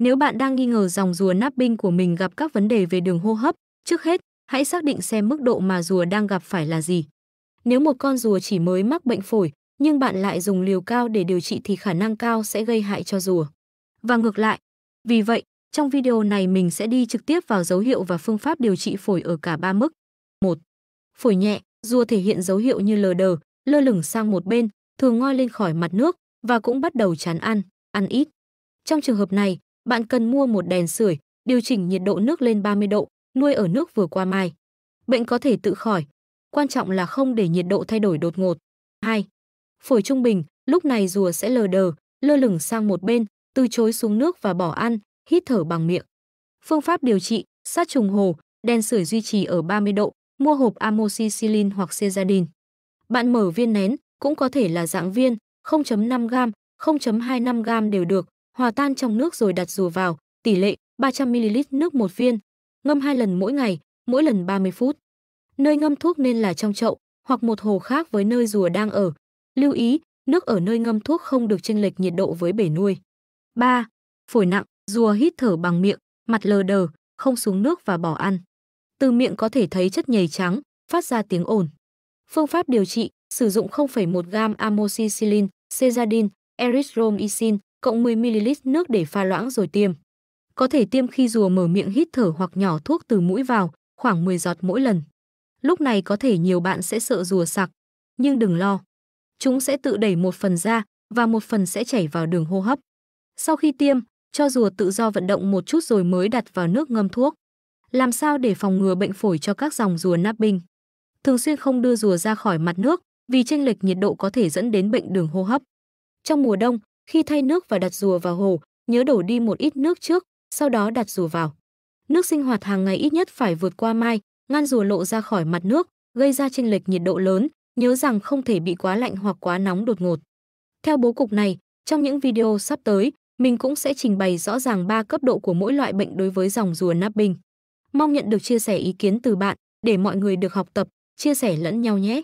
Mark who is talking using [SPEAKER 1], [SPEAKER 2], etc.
[SPEAKER 1] Nếu bạn đang nghi ngờ dòng rùa nắp napping của mình gặp các vấn đề về đường hô hấp, trước hết, hãy xác định xem mức độ mà rùa đang gặp phải là gì. Nếu một con rùa chỉ mới mắc bệnh phổi, nhưng bạn lại dùng liều cao để điều trị thì khả năng cao sẽ gây hại cho rùa. Và ngược lại. Vì vậy, trong video này mình sẽ đi trực tiếp vào dấu hiệu và phương pháp điều trị phổi ở cả ba mức. 1. Phổi nhẹ, rùa thể hiện dấu hiệu như lờ đờ, lơ lửng sang một bên, thường ngoi lên khỏi mặt nước và cũng bắt đầu chán ăn, ăn ít. Trong trường hợp này, bạn cần mua một đèn sưởi, điều chỉnh nhiệt độ nước lên 30 độ, nuôi ở nước vừa qua mai. Bệnh có thể tự khỏi, quan trọng là không để nhiệt độ thay đổi đột ngột. 2. Phổi trung bình, lúc này rùa sẽ lờ đờ, lơ lửng sang một bên, từ chối xuống nước và bỏ ăn, hít thở bằng miệng. Phương pháp điều trị, sát trùng hồ, đèn sưởi duy trì ở 30 độ, mua hộp amoxicillin hoặc cezadin. Bạn mở viên nén, cũng có thể là dạng viên, 0.5 g, 0.25 g đều được, hòa tan trong nước rồi đặt dù vào, tỷ lệ 300ml nước một viên, ngâm hai lần mỗi ngày, mỗi lần 30 phút. Nơi ngâm thuốc nên là trong chậu hoặc một hồ khác với nơi rùa đang ở. Lưu ý, nước ở nơi ngâm thuốc không được chênh lệch nhiệt độ với bể nuôi. 3. Phổi nặng, rùa hít thở bằng miệng, mặt lờ đờ, không xuống nước và bỏ ăn. Từ miệng có thể thấy chất nhầy trắng, phát ra tiếng ồn. Phương pháp điều trị, sử dụng 0,1 gam amoxicillin, cezadin, erythromycin, cộng 10ml nước để pha loãng rồi tiêm. Có thể tiêm khi rùa mở miệng hít thở hoặc nhỏ thuốc từ mũi vào, khoảng 10 giọt mỗi lần. Lúc này có thể nhiều bạn sẽ sợ rùa sặc, nhưng đừng lo. Chúng sẽ tự đẩy một phần ra và một phần sẽ chảy vào đường hô hấp. Sau khi tiêm, cho rùa tự do vận động một chút rồi mới đặt vào nước ngâm thuốc. Làm sao để phòng ngừa bệnh phổi cho các dòng rùa nắp napping? Thường xuyên không đưa rùa ra khỏi mặt nước vì chênh lệch nhiệt độ có thể dẫn đến bệnh đường hô hấp. Trong mùa đông, khi thay nước và đặt rùa vào hồ, nhớ đổ đi một ít nước trước, sau đó đặt rùa vào. Nước sinh hoạt hàng ngày ít nhất phải vượt qua mai, ngăn rùa lộ ra khỏi mặt nước, gây ra chênh lệch nhiệt độ lớn, nhớ rằng không thể bị quá lạnh hoặc quá nóng đột ngột. Theo bố cục này, trong những video sắp tới, mình cũng sẽ trình bày rõ ràng 3 cấp độ của mỗi loại bệnh đối với dòng rùa nắp bình. Mong nhận được chia sẻ ý kiến từ bạn để mọi người được học tập, chia sẻ lẫn nhau nhé.